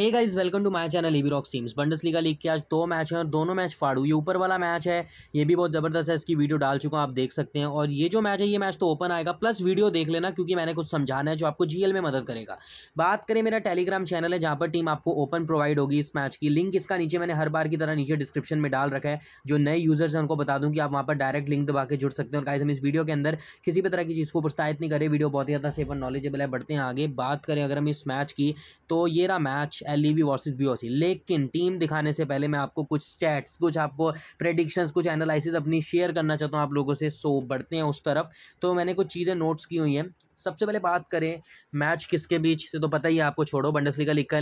hey guys welcome to my channel EV rocks teams Bundesliga league के आज दो match हैं और दोनों मैच फाड़ू ये ऊपर वाला मैच है ये भी बहुत ज़बरदस्त है इसकी वीडियो डाल चुका हूँ आप देख सकते हैं और ये जो मैच है ये मैच तो ओपन आएगा प्लस वीडियो देख लेना क्योंकि मैंने कुछ समझाना है जो आपको जी में मदद करेगा बात करें मेरा टेलीग्राम चैनल है जहाँ पर टीम आपको ओपन प्रोवाइड होगी इस मैच की लिंक इसका नीचे मैंने हर बार की तरह नीचे डिस्क्रिप्शन में डाल रखा है जो नए यूजर्स हैं उनको बता दूँ कि आप वहाँ पर डायरेक्ट लिंक दबा के जुड़ सकते हैं और गाइज हम इस वीडियो के अंदर किसी भी तरह की चीज़ को प्रस्तावित नहीं करें वीडियो बहुत ही ज़्यादा सेफ और नॉलेजेबल है बढ़ते हैं आगे बात करें अगर हम इस मैच की तो ये रहा मैच लीवी वर्सेस बीओसी लेकिन टीम दिखाने से पहले मैं आपको कुछ स्टैट्स कुछ आपको प्रेडिक्शंस कुछ एनालिसिस अपनी शेयर करना चाहता हूँ आप लोगों से सो बढ़ते हैं उस तरफ तो मैंने कुछ चीज़ें नोट्स की हुई हैं सबसे पहले बात करें मैच किसके बीच तो पता ही है आपको छोड़ो बंडसली लीग का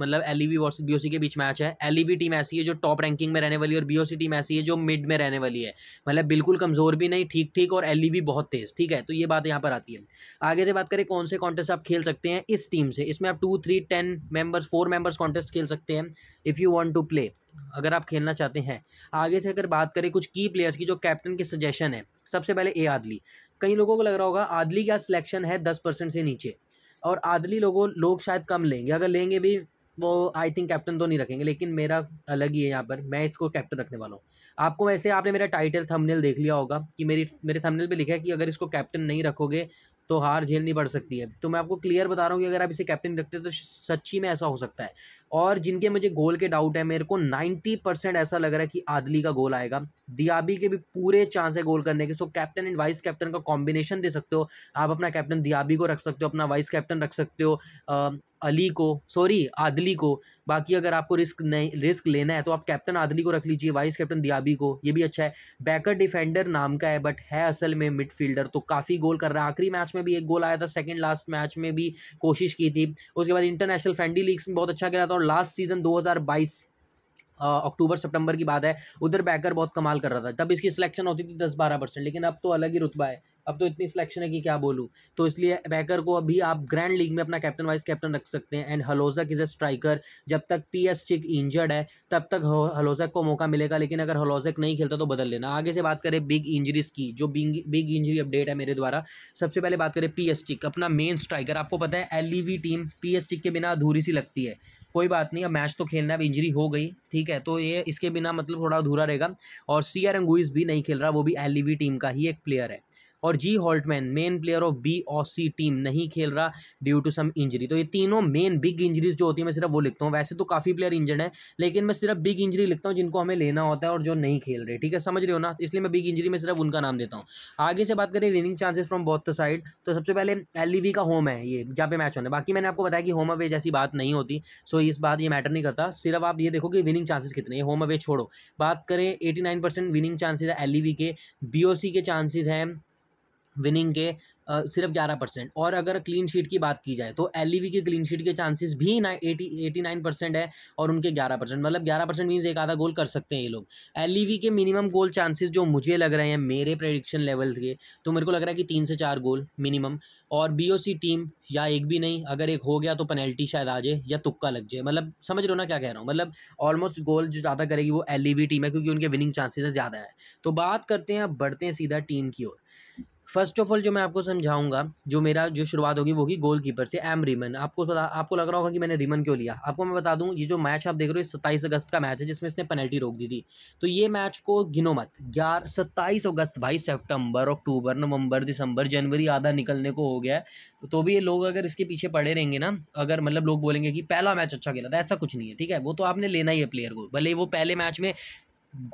मतलब एल ई वी के बीच मैच है एल टीम e ऐसी है जो टॉप रैंकिंग में रहने वाली है और बीओसी टीम ऐसी है जो मिड में रहने वाली है मतलब बिल्कुल कमज़ोर भी नहीं ठीक ठीक और एल e बहुत तेज़ ठीक है तो ये बात यहाँ पर आती है आगे से बात करें कौन से कॉन्टेस्ट आप खेल सकते हैं इस टीम से इसमें आप two three ten member members four members contest खेल सकते हैं if you want to play अगर आप खेलना चाहते हैं आगे से अगर बात करें कुछ की प्लेयर्स की जो कैप्टन के सजेशन है सबसे पहले ए आदली कई लोगों को लग रहा होगा आदली का सिलेक्शन है दस से नीचे और आदली लोगों लोग शायद कम लेंगे अगर लेंगे भी वो आई थिंक कैप्टन तो नहीं रखेंगे लेकिन मेरा अलग ही है यहाँ पर मैं इसको कैप्टन रखने वाला हूँ आपको वैसे आपने मेरा टाइटल थंबनेल देख लिया होगा कि मेरी मेरे थंबनेल पे लिखा है कि अगर इसको कैप्टन नहीं रखोगे तो हार झेलनी पड़ सकती है तो मैं आपको क्लियर बता रहा हूँ कि अगर आप इसे कैप्टन रखते हो तो सच्ची में ऐसा हो सकता है और जिनके मुझे गोल के डाउट है मेरे को नाइन्टी परसेंट ऐसा लग रहा है कि आदली का गोल आएगा दियाबी के भी पूरे चांस है गोल करने के so captain and vice captain का कॉम्बिनेशन दे सकते हो आप अपना कैप्टन दियाबी को रख सकते हो अपना वाइस कैप्टन रख सकते हो अली को सॉरी आदली को बाकी अगर आपको रिस्क नहीं रिस्क लेना है तो आप कैप्टन आदली को रख लीजिए वाइस कैप्टन दियाबी को ये भी अच्छा है बैकर डिफेंडर नाम का है बट है असल में मिडफील्डर तो काफ़ी गोल कर रहा है आखिरी मैच में भी एक गोल आया था सेकेंड लास्ट मैच में भी कोशिश की थी उसके बाद इंटरनेशनल फ्रेंडी लीग्स में बहुत अच्छा खेला था और लास्ट सीजन दो अक्टूबर सितंबर की बात है उधर बैकर बहुत कमाल कर रहा था तब इसकी सिलेक्शन होती थी दस बारह परसेंट लेकिन अब तो अलग ही रुतबा है अब तो इतनी सिलेक्शन है कि क्या बोलूँ तो इसलिए बैकर को अभी आप ग्रैंड लीग में अपना कैप्टन वाइस कैप्टन रख सकते हैं and Hlozek is a striker जब तक पी एस चिक इंजर्ड है तब तक हलोजक को मौका मिलेगा लेकिन अगर हलोजक नहीं खेलता तो बदल लेना आगे से बात करें बिग इंजरीज की जो बिग बिग इंजरी अपडेट है मेरे द्वारा सबसे पहले बात करें पी एस चिक अपना मेन स्ट्राइकर आपको पता है L E V team P S Schick के बिना अधूरी सी लगती है कोई बात नहीं अब मैच तो खेलना है अब इंजरी हो गई ठीक है तो ये इसके बिना मतलब थोड़ा अधूरा रहेगा और सी आर भी नहीं खेल रहा वो भी एल टीम e का ही एक प्लेयर है और G Holtmann main player of B और सी टीम नहीं खेल रहा ड्यू टू सम इंजरी तो ये तीनों मेन बिग इंजरीज जो होती है मैं सिर्फ वो लिखता हूँ वैसे तो काफ़ी प्लेयर इंजर्ड है लेकिन मैं सिर्फ बिग इंजरी लिखता हूँ जिनको हमें लेना होता है और जो नहीं खेल रहे ठीक है समझ रहे हो ना इसलिए मैं बिग इंजरी में सिर्फ उनका नाम देता हूँ आगे से बात करें winning chances from the side तो सबसे पहले एल e का होम है ये जहाँ पे मैच होने बाकी मैंने आपको बताया कि होम अवे जैसी बात नहीं होती सो इस बात ये मैटर नहीं करता सिर्फ आप ये देखो कि विनिंग चांसेस कितने हैं होम अवे छोड़ो बात करें eighty nine percent winning chances है एल के बी के चांसेज़ हैं विनिंग के आ, सिर्फ ग्यारह परसेंट और अगर क्लीन शीट की बात की जाए तो एल की क्लीन शीट के चांसेस भी ना एटी एटी नाइन परसेंट है और उनके ग्यारह परसेंट मतलब ग्यारह परसेंट मीन्स एक आधा गोल कर सकते हैं ये लोग एल e के मिनिमम गोल चांसेस जो मुझे लग रहे हैं मेरे प्रडिक्शन लेवल के तो मेरे को लग रहा है कि तीन से चार गोल मिनिमम और बी टीम या एक भी नहीं अगर एक हो गया तो पेनल्टी शायद आ जाए या तुक्का लग जाए मतलब समझ लो ना क्या कह रहा हूँ मतलब ऑलमोस्ट गोल जो ज़्यादा करेगी वो एल टीम e है क्योंकि उनके विनिंग चांसेज ज़्यादा है तो बात करते हैं अब बढ़ते हैं सीधा टीम की ओर फर्स्ट ऑफ ऑल जो मैं आपको समझाऊंगा जो मेरा जो शुरुआत होगी वो होगी गोल कीपर से एम रीमन आपको पता आपको लग रहा होगा कि मैंने रीमन क्यों लिया आपको मैं बता दूं ये जो मैच आप देख रहे हो सत्ताईस अगस्त का मैच है जिसमें इसने पेनल्टी रोक दी थी तो ये मैच को गिनो मत ग्यारह सत्ताईस अगस्त भाई सेप्टंबर अक्टूबर नवंबर दिसंबर जनवरी आधा निकलने को हो गया है तो भी ये लोग अगर इसके पीछे पड़े रहेंगे ना अगर मतलब लोग बोलेंगे कि पहला मैच अच्छा खेला था ऐसा कुछ नहीं है ठीक है वो तो आपने लेना ही है प्लेयर को भले वो पहले मैच में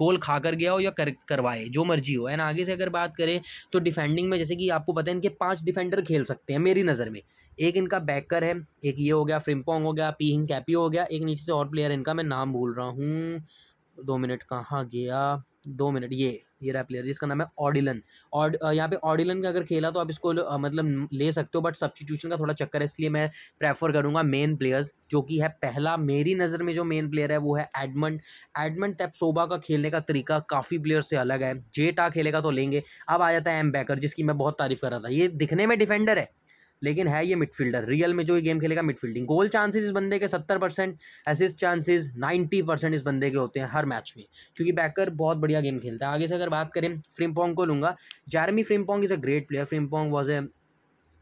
गोल खा कर गया हो या कर करवाए जो मर्जी हो एंड आगे से अगर बात करें तो डिफेंडिंग में जैसे कि आपको पता है इनके पांच डिफेंडर खेल सकते हैं मेरी नज़र में एक इनका बैकर है एक ये हो गया फ्रिमपोंग हो गया पी हिंग कैपियो हो गया एक नीचे से और प्लेयर इनका मैं नाम भूल रहा हूँ दो मिनट कहाँ गया दो मिनट ये ये रहा प्लेयर जिसका नाम है ऑडिलन और यहाँ पे ऑडिलन का अगर खेला तो आप इसको मतलब ले सकते हो बट सब्सटीट्यूशन का थोड़ा चक्कर है इसलिए मैं प्रेफर करूँगा मेन प्लेयर्स जो कि है पहला मेरी नज़र में जो मेन प्लेयर है वो है एडमंड एडमंड टेपसोबा का खेलने का तरीका काफ़ी प्लेयर से अलग है जे खेलेगा तो लेंगे अब आ जाता है एम बैकर जिसकी मैं बहुत तारीफ़ कर रहा था ये दिखने में डिफेंडर है लेकिन है ये मिडफील्डर रियल में जो ये गेम खेलेगा मिडफील्डिंग गोल चांसेस इस बंदे के सत्तर percent assist chances ninety percent इस बंदे के होते हैं हर मैच में क्योंकि बैकर बहुत बढ़िया गेम खेलता है आगे से अगर बात करें फ्रिमपोंग को लूँगा Jeremie Frimpong is a great player Frimpong was a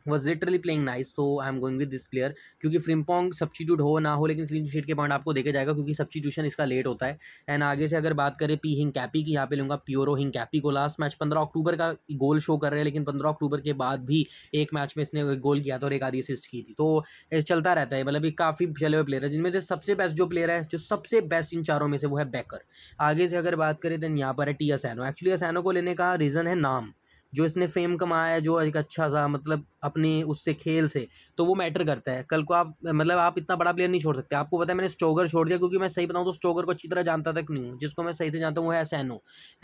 was literally playing nice तो I am going with this player क्योंकि फ्रिमपोंग सब्सिट्यूट हो ना हो लेकिन क्लीन शीट के पॉइंट आपको देखा जाएगा क्योंकि सब्सिट्यूशन इसका लेट होता है एंड आगे से अगर बात करें पी हिंग कैपी की यहाँ पे लूँगा प्योरो हिंग कैपी को लास्ट मैच पंद्रह अक्टूबर का गोल शो कर रहे हैं लेकिन पंद्रह अक्टूबर के बाद भी एक मैच में इसने गोल किया था और एक आधी असिस्ट की थी तो चलता रहता है मतलब एक काफ़ी चले हुए प्लेयर है जिनमें से सबसे बेस्ट जो प्लेयर है जो सबसे बेस्ट इन चारों में से वो है बैकर आगे से अगर बात करें देन यहाँ पर है टी असैनो एक्चुअली असैनो को लेने का रीज़न है नाम जो इसने फेम कमाया है जो एक अच्छा सा मतलब अपनी उससे खेल से तो वो मैटर करता है कल को आप मतलब आप इतना बड़ा प्लेयर नहीं छोड़ सकते आपको पता है मैंने स्टोगर छोड़ दिया क्योंकि मैं सही बताऊँ तो स्टोगर को अच्छी तरह जानता तक नहीं हूँ जिसको मैं सही से जानता हूँ वो है सैनो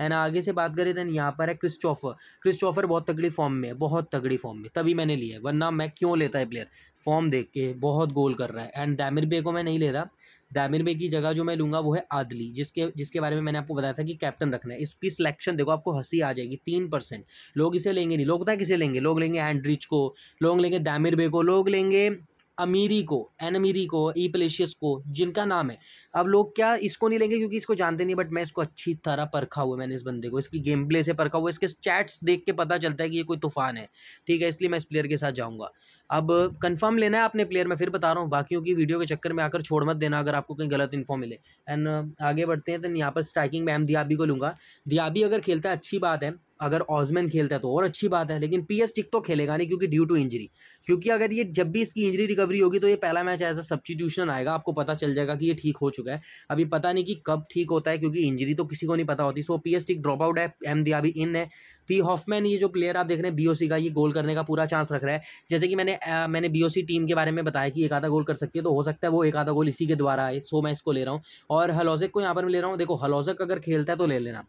ना आगे से बात करें देन यहाँ पर है क्रिस्टोफर क्रिस्टोफर बहुत तगड़ी फॉर्म में है बहुत तगड़ी फॉर्म में तभी मैंने लिया वरना मैं क्यों लेता है प्लेयर फॉर्म देख के बहुत गोल कर रहा है एंड डैमिर बे को मैं नहीं ले रहा दामिर में की जगह जो मैं लूँगा वो है आदली जिसके जिसके बारे में मैंने आपको बताया था कि कैप्टन रखना है इसकी सिलेक्शन देखो आपको हंसी आ जाएगी तीन परसेंट लोग इसे लेंगे नहीं लोग पता किसे लेंगे लोग लेंगे एंड्रिच को लोग लेंगे दामिर बे को लोग लेंगे अमीरी को एन अमीरी को ई e प्लेशियस को जिनका नाम है अब लोग क्या इसको नहीं लेंगे क्योंकि इसको जानते नहीं बट मैं इसको अच्छी तरह परखा हुआ मैंने इस बंदे को इसकी गेम प्ले से परखा हुआ इसके चैट्स देख के पता चलता है कि ये कोई तूफान है ठीक है इसलिए मैं इस प्लेयर के साथ जाऊँगा अब कंफर्म लेना है आपने प्लेयर मैं फिर बता रहा हूँ बाकियों की वीडियो के चक्कर में आकर छोड़ मत देना अगर आपको कहीं गलत इन्फॉर्म मिले एंड uh, आगे बढ़ते हैं तो यहाँ पर स्ट्राइकिंग में एम दियाबी को लूँगा दियाबी अगर खेलता है अच्छी बात है अगर ऑजमैन खेलता है तो और अच्छी बात है लेकिन पी एस टिक तो खेलेगा नहीं क्योंकि ड्यू टू इंजरी क्योंकि अगर ये जब भी इसकी इंजरी रिकवरी होगी तो ये पहला मैच ऐसा सब्सटीट्यूशन आएगा आपको पता चल जाएगा कि ये ठीक हो चुका है अभी पता नहीं कि कब ठीक होता है क्योंकि इंजरी तो किसी को नहीं पता होती so P S tick drop out है एम दिया इन है पी हॉफमैन ये जो प्लेयर आप देख रहे हैं बीओसी का ये गोल करने का पूरा चांस रख रहा है जैसे कि मैंने आ, मैंने बीओसी टीम के बारे में बताया कि एक आधा गोल कर सकती है तो हो सकता है वो एक आधा गोल इसी के द्वारा आए सो मैं इसको ले रहा हूँ और हलोजक को यहाँ पर मैं ले रहा हूँ देखो हलोजक अगर खेलता है तो ले लेना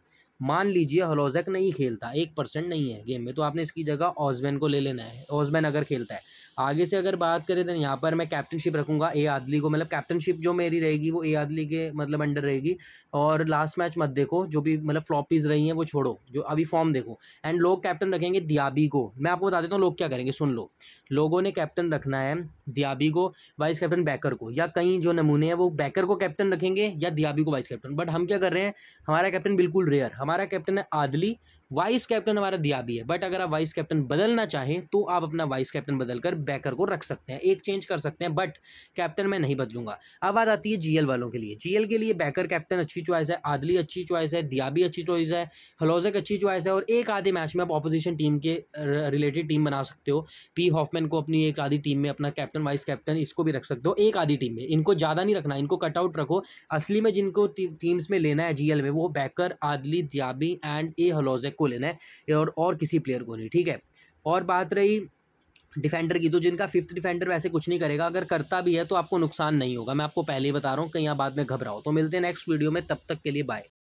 मान लीजिए हलोजक नहीं खेलता एक परसेंट नहीं है गेम में तो आपने इसकी जगह ऑजमैन को ले लेना है ऑजमैन अगर खेलता है आगे से अगर बात करें तो यहाँ पर मैं कैप्टनशिप रखूँगा ए आदली को मतलब कैप्टनशिप जो मेरी रहेगी वो ए आदली के मतलब अंडर रहेगी और लास्ट मैच मत देखो जो भी मतलब फ्लॉपीज रही हैं वो छोड़ो जो अभी फॉर्म देखो एंड लोग कैप्टन रखेंगे दियाबी को मैं आपको बता देता हूँ लोग क्या करेंगे सुन लो लोगों ने कैप्टन रखना है दियाबी को वाइस कैप्टन बैकर को या कहीं जो नमूने हैं वो बैकर को कैप्टन रखेंगे या दियाबी को वाइस कैप्टन बट हम क्या कर रहे हैं हमारा कैप्टन बिल्कुल रेयर हमारा कैप्टन है आदली वाइस कैप्टन हमारा दिया भी है बट अगर आप वाइस कैप्टन बदलना चाहें तो आप अपना वाइस कैप्टन बदलकर बैकर को रख सकते हैं एक चेंज कर सकते हैं बट कैप्टन मैं नहीं बदलूंगा अब बात आती है जीएल वालों के लिए जीएल के लिए बैकर कैप्टन अच्छी चॉइस है आदली अच्छी चॉइस है दिया भी अच्छी चॉइस है हलोजक अच्छी चॉइस है और एक आधे मैच में आप अपोजिशन टीम के रिलेटेड टीम बना सकते हो पी हॉफमैन को अपनी एक आधी टीम में अपना कैप्टन वाइस कैप्टन इसको भी रख सकते हो एक आधी टीम में इनको ज़्यादा नहीं रखना इनको कटआउट रखो असली में जिनको टीम्स में लेना है जीएल में वो बैकर आदली दियाबी एंड ए हलोजक को लेना है और और किसी प्लेयर को नहीं ठीक है और बात रही डिफेंडर की तो जिनका फिफ्थ डिफेंडर वैसे कुछ नहीं करेगा अगर करता भी है तो आपको नुकसान नहीं होगा मैं आपको पहले ही बता रहा हूँ कहीं बाद में घबराओ तो मिलते हैं नेक्स्ट वीडियो में तब तक के लिए बाय